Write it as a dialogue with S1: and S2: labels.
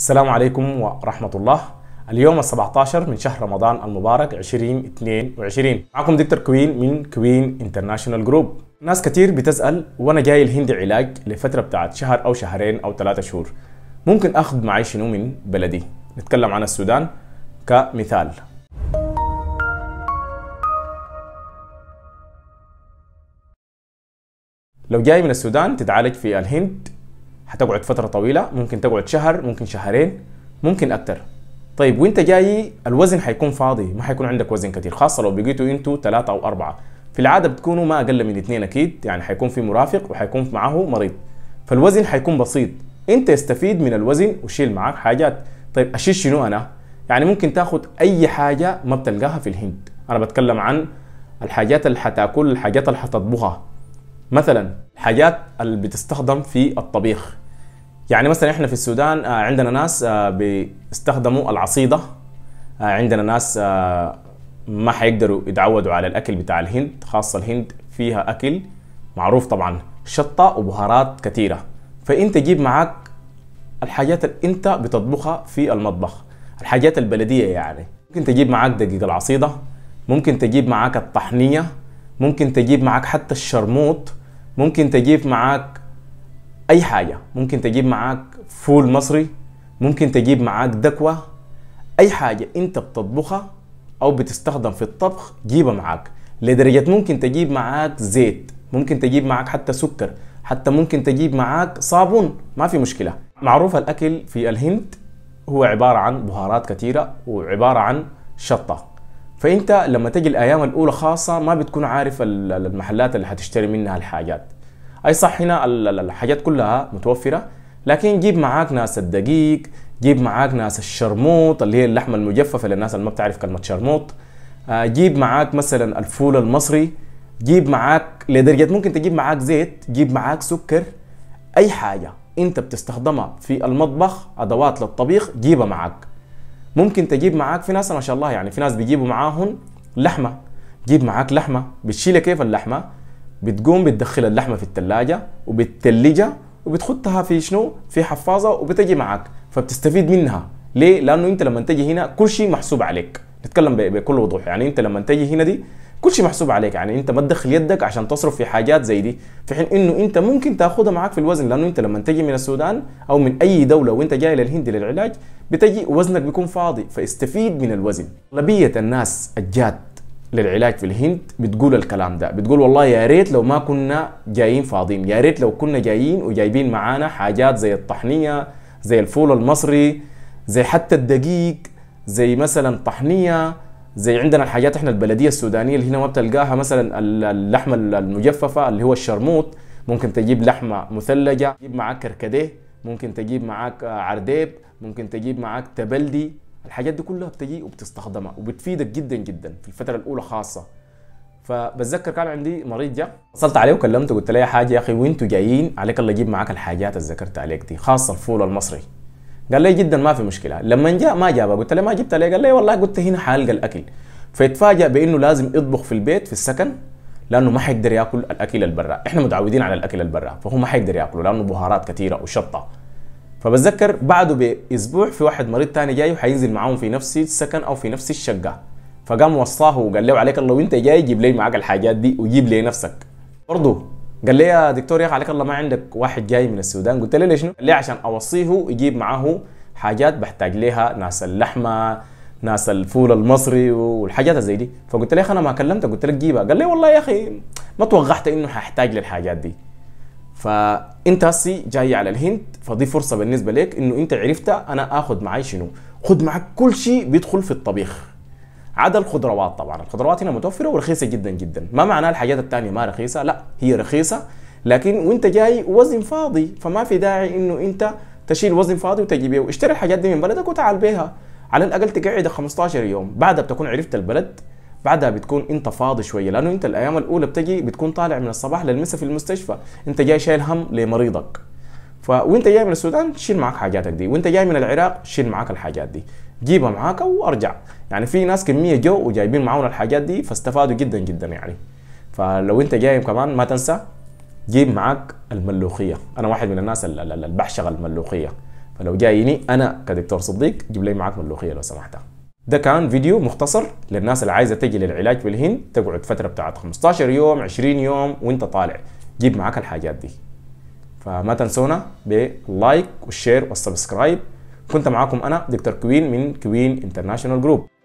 S1: السلام عليكم ورحمة الله اليوم ال17 من شهر رمضان المبارك 2022 معكم دكتور كوين من كوين انترناشونال جروب ناس كتير بتسأل وانا جاي الهند علاج لفترة بتاعت شهر او شهرين او ثلاثة شهور ممكن اخذ معي شنو من بلدي نتكلم عن السودان كمثال لو جاي من السودان تتعالج في الهند هتقعد فتره طويله ممكن تقعد شهر ممكن شهرين ممكن اكتر طيب وانت جاي الوزن حيكون فاضي ما حيكون عندك وزن كتير خاصه لو بقيتوا انتوا ثلاثه او اربعه في العاده بتكونوا ما اقل من اثنين اكيد يعني حيكون في مرافق وحيكون معه مريض فالوزن حيكون بسيط انت استفيد من الوزن وشيل معاك حاجات طيب اشيل شنو انا يعني ممكن تاخد اي حاجه ما بتلقاها في الهند انا بتكلم عن الحاجات اللي حتاكل الحاجات اللي حتطبخها مثلا حاجات اللي بتستخدم في الطبيخ يعني مثلا احنا في السودان آه، عندنا ناس آه، بيستخدموا العصيده آه، عندنا ناس ما حيقدروا يتعودوا على الاكل بتاع الهند خاصه الهند فيها اكل معروف طبعا شطه وبهارات كثيره فانت جيب معاك الحاجات اللي انت بتطبخها في المطبخ الحاجات البلديه يعني ممكن تجيب معاك دقيق العصيده ممكن تجيب معاك الطحنيه ممكن تجيب معاك حتى الشرموط ممكن تجيب معاك اي حاجه ممكن تجيب معاك فول مصري ممكن تجيب معاك دكوه اي حاجه انت بتطبخها او بتستخدم في الطبخ جيبها معاك لدرجه ممكن تجيب معاك زيت ممكن تجيب معاك حتى سكر حتى ممكن تجيب معاك صابون ما في مشكله معروف الاكل في الهند هو عباره عن بهارات كثيره وعباره عن شطه فانت لما تجي الايام الاولى خاصه ما بتكون عارف المحلات اللي هتشتري منها الحاجات اي صح هنا الحاجات كلها متوفره لكن جيب معاك ناس الدقيق جيب معاك ناس الشرموط اللي هي اللحمه المجففه للناس اللي ما بتعرف كلمه شرموط آه، جيب معاك مثلا الفول المصري جيب معاك لدرجه ممكن تجيب معاك زيت جيب معاك سكر اي حاجه انت بتستخدمها في المطبخ ادوات للطبيخ جيبها معاك ممكن تجيب معاك في ناس ما شاء الله يعني في ناس بيجيبوا معاهم لحمه جيب معاك لحمه بتشيل كيف اللحمه بتقوم بتدخل اللحمه في الثلاجه وبتثلجها وبتحطها في شنو في حفاظه وبتجي معاك فبتستفيد منها ليه لانه انت لما تجي هنا كل شيء محسوب عليك نتكلم بكل وضوح يعني انت لما تجي هنا دي كل شيء محسوب عليك يعني انت ما تدخل يدك عشان تصرف في حاجات زي دي في حين انه انت ممكن تاخذها معك في الوزن لانه انت لما تجي من السودان او من اي دوله وانت جاي للهند للعلاج بتجي وزنك بيكون فاضي فاستفيد من الوزن اغلبيه الناس الجاد للعلاج في الهند بتقول الكلام ده بتقول والله يا ريت لو ما كنا جايين فاضيين يا ريت لو كنا جايين وجايبين معانا حاجات زي الطحنيه زي الفول المصري زي حتى الدقيق زي مثلا طحنيه زي عندنا الحاجات احنا البلديه السودانيه اللي هنا ما بتلقاها مثلا اللحمه المجففه اللي هو الشرموط ممكن تجيب لحمه مثلجه تجيب معاك كركديه ممكن تجيب معاك عرديب ممكن تجيب معاك تبلدي الحاجات دي كلها بتجي وبتستخدمها وبتفيدك جدا جدا في الفتره الاولى خاصه فبتذكر كان عندي مريض جاء اتصلت عليه وكلمته قلت له يا حاجه يا اخي وانتوا جايين عليك الله يجيب معاك الحاجات اللي ذكرت عليك دي خاصه الفول المصري قال لي جدا ما في مشكله لما جاء ما جابها قلت له ما جبتها ليه قال لي والله قلت هنا حالقى الاكل فيتفاجئ بانه لازم يطبخ في البيت في السكن لانه ما حيقدر ياكل الاكل البرا احنا متعودين على الاكل البرا فهو ما حيقدر ياكله لانه بهارات كثيره وشطه فبتذكر بعده باسبوع في واحد مريض تاني جاي وحينزل معاهم في نفس السكن او في نفس الشقه فقام وصاه وقال له عليك الله وانت جاي جيب لي معاك الحاجات دي وجيب لي نفسك برضه قال لي يا دكتور يا اخي عليك الله ما عندك واحد جاي من السودان قلت له ليش قال لي عشان اوصيه يجيب معاه حاجات بحتاج ليها ناس اللحمه ناس الفول المصري والحاجات زي دي فقلت له يا اخي انا ما كلمتك قلت لك جيبها قال لي والله يا اخي ما توقعت انه هحتاج للحاجات دي فانت هسي جاي على الهند فدي فرصه بالنسبه لك انه انت عرفت انا اخذ معي شنو خد معك كل شيء بيدخل في الطبيخ عدا الخضروات طبعا الخضروات هنا متوفره ورخيصه جدا جدا ما معناه الحاجات الثانيه ما رخيصه لا هي رخيصه لكن وانت جاي وزن فاضي فما في داعي انه انت تشيل وزن فاضي وتجيبه واشتري الحاجات دي من بلدك وتعال بيها على الاقل تقعد 15 يوم بعدها بتكون عرفت البلد بعدها بتكون انت فاضي شويه لانه انت الايام الاولى بتجي بتكون طالع من الصباح للمساء في المستشفى انت جاي شايل هم لمريضك ف وانت جاي من السودان شيل معك حاجاتك دي وانت جاي من العراق شيل معك الحاجات دي جيبها معاك وارجع يعني في ناس كميه جو وجايبين معاهم الحاجات دي فاستفادوا جدا جدا يعني فلو انت جاي كمان ما تنسى جيب معاك الملوخيه انا واحد من الناس اللي بحشغ الملوخيه فلو جايني انا كدكتور صديق جيب لي معاك ملوخيه لو سمحت ده كان فيديو مختصر للناس اللي عايزه تجي للعلاج في الهند تقعد فتره بتاعت 15 يوم 20 يوم وانت طالع جيب معاك الحاجات دي فما تنسونا باللايك والشير والسبسكرايب كنت معاكم انا دكتور كوين من كوين انترناشونال جروب